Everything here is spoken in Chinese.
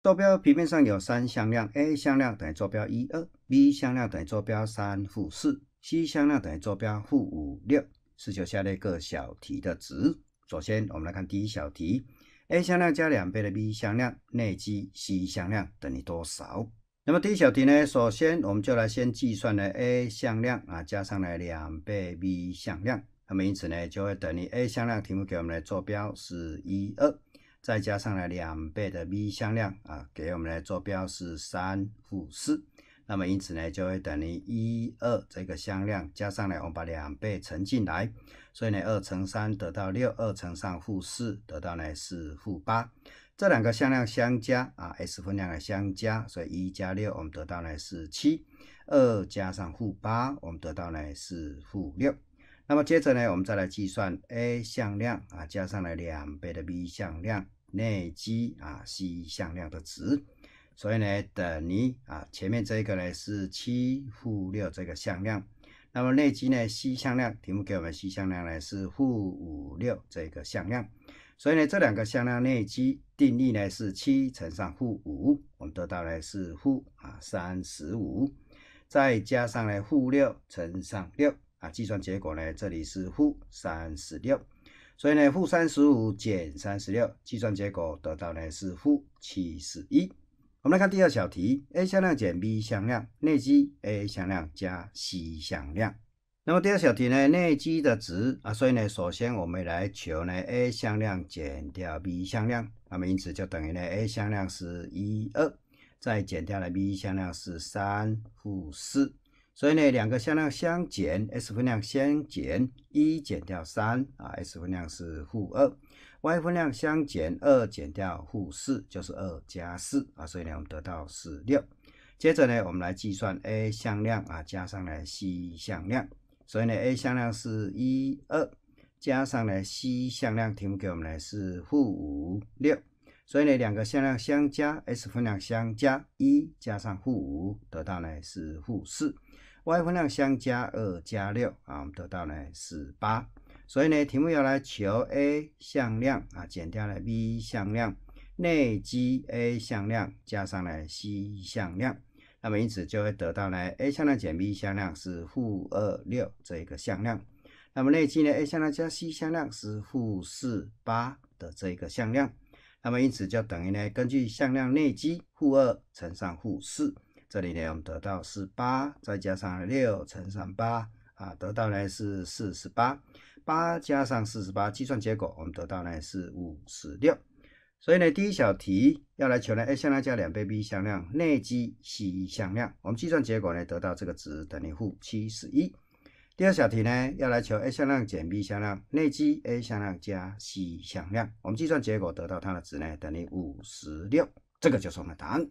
坐标平面上有三向量，a 向量等于坐标一二，b 向量等于坐标三负四，c 向量等于坐标负五六。是求下列各小题的值。首先，我们来看第一小题：a 向量加两倍的 b 向量内积 c 向量等于多少？那么第一小题呢？首先，我们就来先计算呢 a 向量啊加上来两倍 b 向量。那么因此呢，就会等于 a 向量。题目给我们的坐标是一二。再加上了两倍的 V 向量啊，给我们的坐标是三负四，那么因此呢就会等于一二这个向量加上来，我们把两倍乘进来，所以呢二乘三得到六，二乘上负四得到呢是负八，这两个向量相加啊 x 分量的相加，所以一加六我们得到呢是七，二加上负八我们得到呢是负六，那么接着呢我们再来计算 a 向量啊加上了两倍的 b 向量。内积啊，c 向量的值，所以呢等于啊前面这一个呢是七负六这个向量，那么内积呢 c 向量，题目给我们 c 向量呢是负五六这个向量，所以呢这两个向量内积定义呢是七乘上负五，我们得到呢是负啊三十五，再加上呢负六乘上六啊，计算结果呢这里是负三十六。所以呢，负三十五减三十六，计算结果得到呢是负七十一。我们来看第二小题，a 向量减 b 向量内积 a 向量加 c 向量。那么第二小题呢，内积的值啊，所以呢，首先我们来求呢 a 向量减掉 b 向量，那么因此就等于呢 a 向量是一二，再减掉呢 b 向量是三负四。所以呢，两个向量相减，x 分量相减一减掉三啊，x 分量是负二；y 分量相减二减掉负四就是二加四啊，所以呢，我们得到是六。接着呢，我们来计算 a 向量啊加上呢 c 向量，所以呢 a 向量是一二，加上呢 c 向量题目给我们呢是负五六，所以呢两个向量相加，x 分量相加一加上负五得到呢是负四。y 分量相加二加六啊，我们得到呢是八。所以呢，题目要来求 a 向量啊减掉了 b 向量内积 a 向量加上了 c 向量。那么因此就会得到呢，a 向量减 b 向量是负二六这个向量。那么内积呢，a 向量加 c 向量是负四八的这个向量。那么因此就等于呢，根据向量内积负二乘上负四。这里呢，我们得到是八，再加上六乘上八啊，得到呢是四十八。八加上四十八，计算结果我们得到呢是五十六。所以呢，第一小题要来求呢，a 向量加两倍 b 向量内积 c 向量，我们计算结果呢得到这个值等于负七十一。第二小题呢，要来求 a 向量减 b 向量内积 a 向量加 c 向量，我们计算结果得到它的值呢等于五十六，这个就是我们的答案。